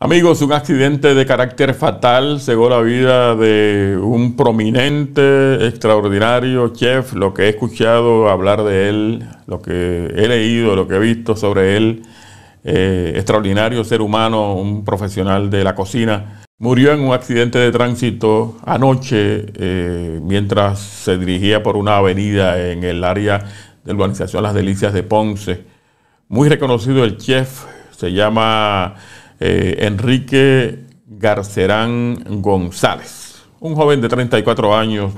Amigos, un accidente de carácter fatal cegó la vida de un prominente, extraordinario chef. Lo que he escuchado hablar de él, lo que he leído, lo que he visto sobre él, eh, extraordinario ser humano, un profesional de la cocina, murió en un accidente de tránsito anoche eh, mientras se dirigía por una avenida en el área de la urbanización Las Delicias de Ponce. Muy reconocido el chef, se llama... Eh, Enrique Garcerán González, un joven de 34 años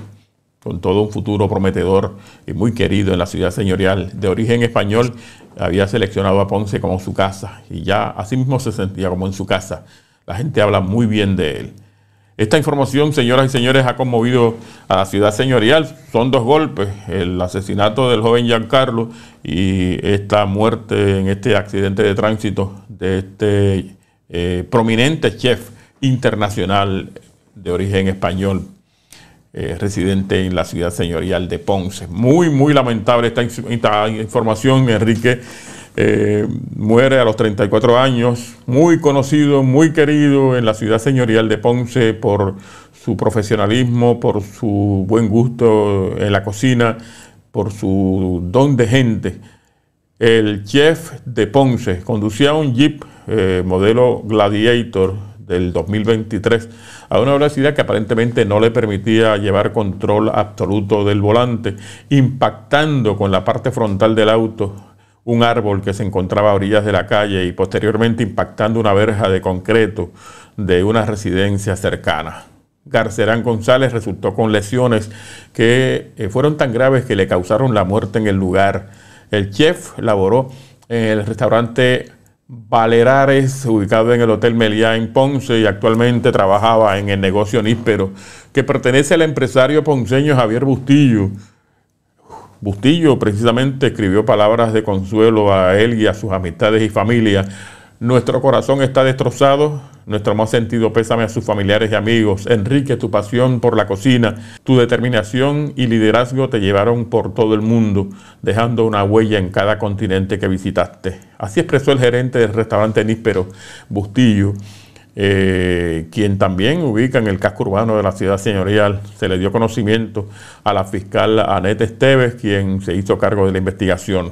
con todo un futuro prometedor y muy querido en la ciudad señorial de origen español, había seleccionado a Ponce como su casa y ya así mismo se sentía como en su casa. La gente habla muy bien de él. Esta información, señoras y señores, ha conmovido a la ciudad señorial. Son dos golpes, el asesinato del joven Giancarlo y esta muerte en este accidente de tránsito de este eh, prominente chef internacional de origen español, eh, residente en la ciudad señorial de Ponce. Muy, muy lamentable esta, información, Enrique. Eh, muere a los 34 años, muy conocido, muy querido en la ciudad señorial de Ponce por su profesionalismo, por su buen gusto en la cocina, por su don de gente. El chef de Ponce conducía un jeep eh, modelo Gladiator del 2023 a una velocidad que aparentemente no le permitía llevar control absoluto del volante, impactando con la parte frontal del auto un árbol que se encontraba a orillas de la calle y posteriormente impactando una verja de concreto de una residencia cercana. Garcerán González resultó con lesiones que eh, fueron tan graves que le causaron la muerte en el lugar. El chef laboró en el restaurante Valerares, ubicado en el Hotel Meliá en Ponce y actualmente trabajaba en el negocio níspero, que pertenece al empresario ponceño Javier Bustillo. Bustillo precisamente escribió palabras de consuelo a él y a sus amistades y familia nuestro corazón está destrozado, nuestro más sentido pésame a sus familiares y amigos. Enrique, tu pasión por la cocina, tu determinación y liderazgo te llevaron por todo el mundo, dejando una huella en cada continente que visitaste. Así expresó el gerente del restaurante Níspero, Bustillo, eh, quien también ubica en el casco urbano de la ciudad señorial. Se le dio conocimiento a la fiscal Anette Esteves, quien se hizo cargo de la investigación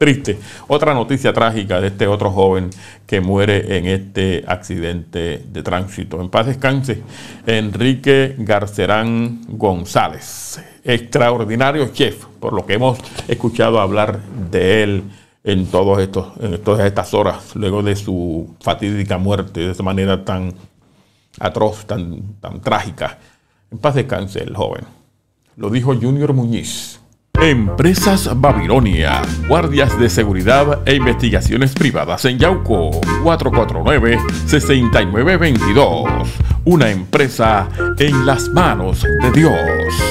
triste. Otra noticia trágica de este otro joven que muere en este accidente de tránsito. En paz descanse, Enrique Garcerán González, extraordinario chef, por lo que hemos escuchado hablar de él en, todos estos, en todas estas horas, luego de su fatídica muerte, de esa manera tan atroz, tan, tan trágica. En paz descanse el joven. Lo dijo Junior Muñiz Empresas Babilonia, guardias de seguridad e investigaciones privadas en Yauco, 449-6922. Una empresa en las manos de Dios.